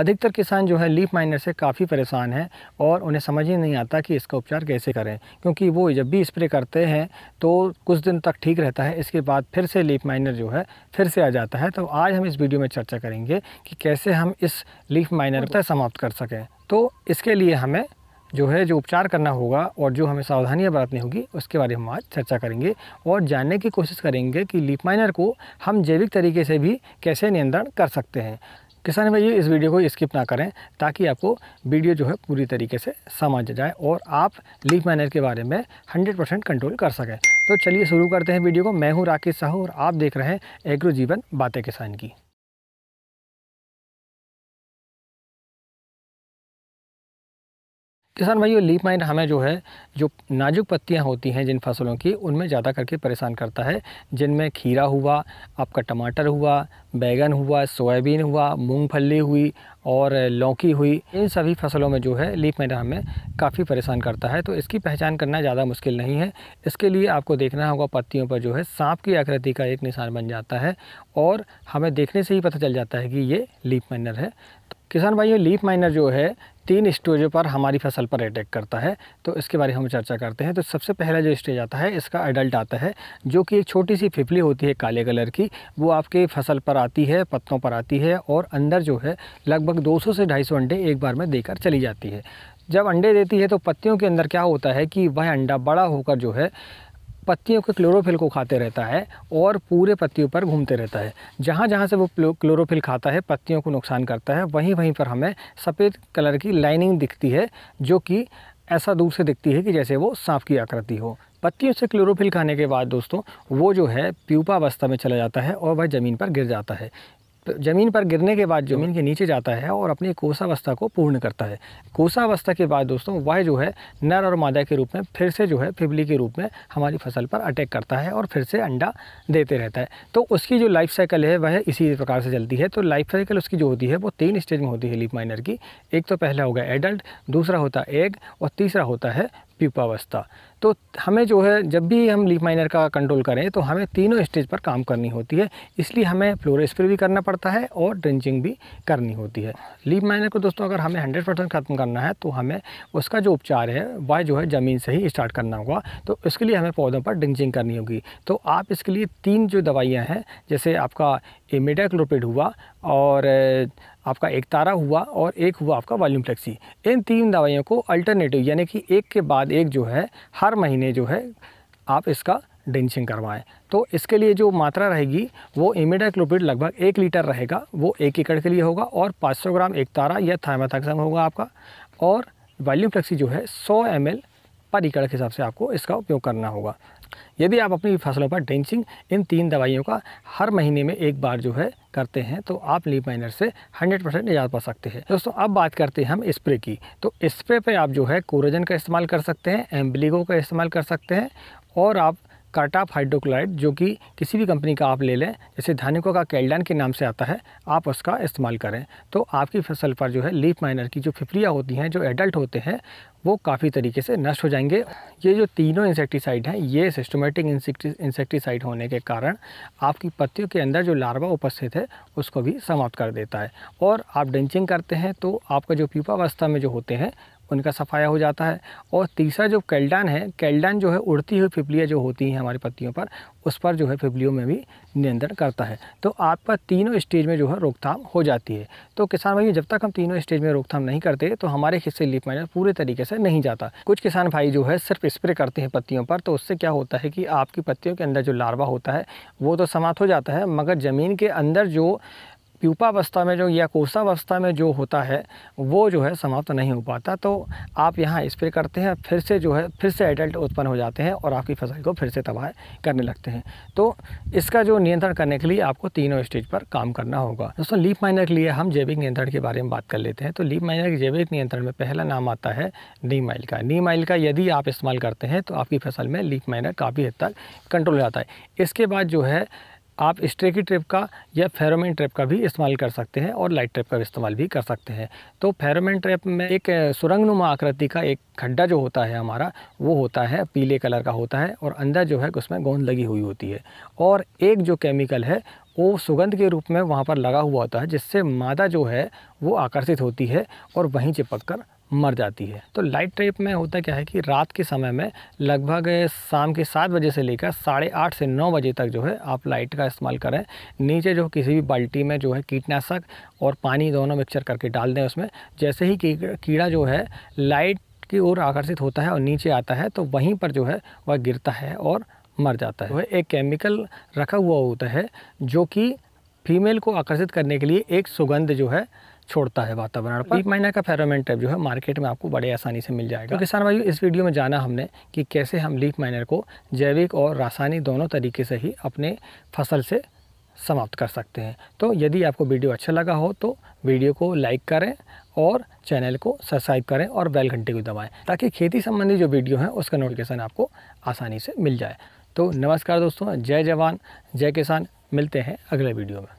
अधिकतर किसान जो है लीफ माइनर से काफ़ी परेशान हैं और उन्हें समझ ही नहीं आता कि इसका उपचार कैसे करें क्योंकि वो जब भी स्प्रे करते हैं तो कुछ दिन तक ठीक रहता है इसके बाद फिर से लीफ माइनर जो है फिर से आ जाता है तो आज हम इस वीडियो में चर्चा करेंगे कि कैसे हम इस लीफ माइनर को समाप्त कर सकें तो इसके लिए हमें जो है जो उपचार करना होगा और जो हमें सावधानियां बरतनी होगी उसके बारे में हम आज चर्चा करेंगे और जानने की कोशिश करेंगे कि लीप माइनर को हम जैविक तरीके से भी कैसे नियंत्रण कर सकते हैं किसान भाई इस वीडियो को स्किप ना करें ताकि आपको वीडियो जो है पूरी तरीके से समझ जाए और आप लीफ मैनेज के बारे में 100 परसेंट कंट्रोल कर सकें तो चलिए शुरू करते हैं वीडियो को मैं हूँ राकेश साहू और आप देख रहे हैं एग्रो जीवन बातें किसान की किसान भाइयों लीप माइन हमें जो है जो नाजुक पत्तियां होती हैं जिन फसलों की उनमें ज़्यादा करके परेशान करता है जिनमें खीरा हुआ आपका टमाटर हुआ बैगन हुआ सोयाबीन हुआ मूंगफली हुई और लौकी हुई इन सभी फसलों में जो है लीप माइन हमें काफ़ी परेशान करता है तो इसकी पहचान करना ज़्यादा मुश्किल नहीं है इसके लिए आपको देखना होगा पत्तियों पर जो है सांप की आकृति का एक निशान बन जाता है और हमें देखने से ही पता चल जाता है कि ये लीप माइनर है तो किसान भाइयों लीप माइनर जो है तीन स्टेजों पर हमारी फसल पर अटैक करता है तो इसके बारे में हम चर्चा करते हैं तो सबसे पहला जो स्टेज आता है इसका एडल्ट आता है जो कि एक छोटी सी फिफली होती है काले कलर की वो आपके फसल पर आती है पत्तों पर आती है और अंदर जो है लगभग 200 से 250 अंडे एक बार में देकर चली जाती है जब अंडे देती है तो पत्तियों के अंदर क्या होता है कि वह अंडा बड़ा होकर जो है पत्तियों के क्लोरोफिल को खाते रहता है और पूरे पत्तियों पर घूमते रहता है जहाँ जहाँ से वो क्लोरोफिल खाता है पत्तियों को नुकसान करता है वहीं वहीं पर हमें सफ़ेद कलर की लाइनिंग दिखती है जो कि ऐसा दूर से दिखती है कि जैसे वो सांप की आकृति हो पत्तियों से क्लोरोफिल खाने के बाद दोस्तों वो जो है प्यूपा अवस्था में चला जाता है और वह ज़मीन पर गिर जाता है तो ज़मीन पर गिरने के बाद ज़मीन के नीचे जाता है और अपनी कोसावस्था को पूर्ण करता है कोसावस्था के बाद दोस्तों वह जो है नर और मादा के रूप में फिर से जो है फिबली के रूप में हमारी फसल पर अटैक करता है और फिर से अंडा देते रहता है तो उसकी जो लाइफ साइकिल है वह इसी प्रकार से चलती है तो लाइफ साइकिल उसकी जो होती है वो तीन स्टेज में होती है लीप माइनर की एक तो पहला होगा एडल्ट दूसरा होता है एग और तीसरा होता है पीपावस्था तो हमें जो है जब भी हम लीफ माइनर का कंट्रोल करें तो हमें तीनों स्टेज पर काम करनी होती है इसलिए हमें फ्लोर स्प्रे भी करना पड़ता है और ड्रेंचिंग भी करनी होती है लीफ माइनर को दोस्तों अगर हमें हंड्रेड परसेंट ख़त्म करना है तो हमें उसका जो उपचार है वह जो है ज़मीन से ही स्टार्ट करना होगा तो इसके लिए हमें पौधों पर ड्रिंचिंग करनी होगी तो आप इसके लिए तीन जो दवाइयाँ हैं जैसे आपका एमेडा हुआ और आपका एक तारा हुआ और एक हुआ आपका वॉल्यूम फ्लेक्सी इन तीन दवाइयों को अल्टरनेटिव यानी कि एक के बाद एक जो है हर महीने जो है आप इसका डिंचिंग करवाएं तो इसके लिए जो मात्रा रहेगी वो इमिडाक्लोपिड लगभग एक लीटर रहेगा वो एक एकड़ के लिए होगा और 500 ग्राम एक तारा या थायमाथाक्सम होगा आपका और वॉल्यूम फ्लेक्सी जो है सौ एम पर एकड़ के हिसाब से आपको इसका उपयोग करना होगा यदि आप अपनी फसलों पर ड्रेंचिंग इन तीन दवाइयों का हर महीने में एक बार जो है करते हैं तो आप लीप माइनर से 100 परसेंट निजात पा सकते हैं दोस्तों अब बात करते हैं हम स्प्रे की तो स्प्रे पे आप जो है कोरोजन का इस्तेमाल कर सकते हैं एम्बलीगो का इस्तेमाल कर सकते हैं और आप कार्टाफ हाइड्रोक्लाइड जो कि किसी भी कंपनी का आप ले लें जैसे धानिको का कैल्डन के नाम से आता है आप उसका इस्तेमाल करें तो आपकी फसल पर जो है लीफ माइनर की जो फिफरियाँ होती हैं जो एडल्ट होते हैं वो काफ़ी तरीके से नष्ट हो जाएंगे ये जो तीनों इंसेक्टिसाइड हैं ये सिस्टमेटिक इंसेक्टिसाइड होने के कारण आपकी पत्तियों के अंदर जो लार्वा उपस्थित है उसको भी समाप्त कर देता है और आप डेंचिंग करते हैं तो आपका जो पीपावस्था में जो होते हैं उनका सफाया हो जाता है और तीसरा जो कैल्डान है कैल्डान जो है उड़ती हुई फिपलियाँ जो होती हैं हमारी पत्तियों पर उस पर जो है फिबलियों में भी नियंत्रण करता है तो आपका तीनों स्टेज में जो है रोकथाम हो जाती है तो किसान भाई जब तक हम तीनों स्टेज में रोकथाम नहीं करते तो हमारे हिस्से लीफ माइनर पूरे तरीके से नहीं जाता कुछ किसान भाई जो है सिर्फ स्प्रे करते हैं पत्तियों पर तो उससे क्या होता है कि आपकी पत्तियों के अंदर जो लार्वा होता है वो तो समाप्त हो जाता है मगर ज़मीन के अंदर जो प्यूपावस्था में जो या कोसावस्था में जो होता है वो जो है समाप्त नहीं हो पाता तो आप यहाँ स्प्रे करते हैं फिर से जो है फिर से एडल्ट उत्पन्न हो जाते हैं और आपकी फसल को फिर से तबाह करने लगते हैं तो इसका जो नियंत्रण करने के लिए आपको तीनों स्टेज पर काम करना होगा दोस्तों लीप माइनर के लिए हम जैविक नियंत्रण के बारे में बात कर लेते हैं तो लीप माइनर के जैविक नियंत्रण में पहला नाम आता है नीम आइल का नीम आइल का यदि आप इस्तेमाल करते हैं तो आपकी फसल में लीप माइनर काफ़ी हद तक कंट्रोल हो जाता है इसके बाद जो है आप स्ट्रेकी ट्रिप का या फेरोमेन ट्रैप का भी इस्तेमाल कर सकते हैं और लाइट ट्रैप का इस्तेमाल भी कर सकते हैं तो फेरोमेन ट्रैप में एक सुरंगनुमा आकृति का एक खड्डा जो होता है हमारा वो होता है पीले कलर का होता है और अंदर जो है उसमें गोंद लगी हुई होती है और एक जो केमिकल है वो सुगंध के रूप में वहाँ पर लगा हुआ होता है जिससे मादा जो है वो आकर्षित होती है और वहीं चिपक कर मर जाती है तो लाइट ट्रैप में होता क्या है कि रात के समय में लगभग शाम के सात बजे से लेकर साढ़े आठ से नौ बजे तक जो है आप लाइट का इस्तेमाल करें नीचे जो किसी भी बाल्टी में जो है कीटनाशक और पानी दोनों मिक्सचर करके डाल दें उसमें जैसे ही कीड़ा जो है लाइट की ओर आकर्षित होता है और नीचे आता है तो वहीं पर जो है वह गिरता है और मर जाता है वह एक केमिकल रखा हुआ होता है जो कि फीमेल को आकर्षित करने के लिए एक सुगंध जो है छोड़ता है वातावरण पर एक महीने का फेरोमेन ट्रैप जो है मार्केट में आपको बड़े आसानी से मिल जाएगा तो किसान भाई इस वीडियो में जाना हमने कि कैसे हम लीफ माइनर को जैविक और रासायनिक दोनों तरीके से ही अपने फसल से समाप्त कर सकते हैं तो यदि आपको वीडियो अच्छा लगा हो तो वीडियो को लाइक करें और चैनल को सब्सक्राइब करें और बेल घंटे को दबाएं ताकि खेती संबंधी जो वीडियो हैं उसका नोटिफिकेशन आपको आसानी से मिल जाए तो नमस्कार दोस्तों जय जवान जय किसान मिलते हैं अगले वीडियो में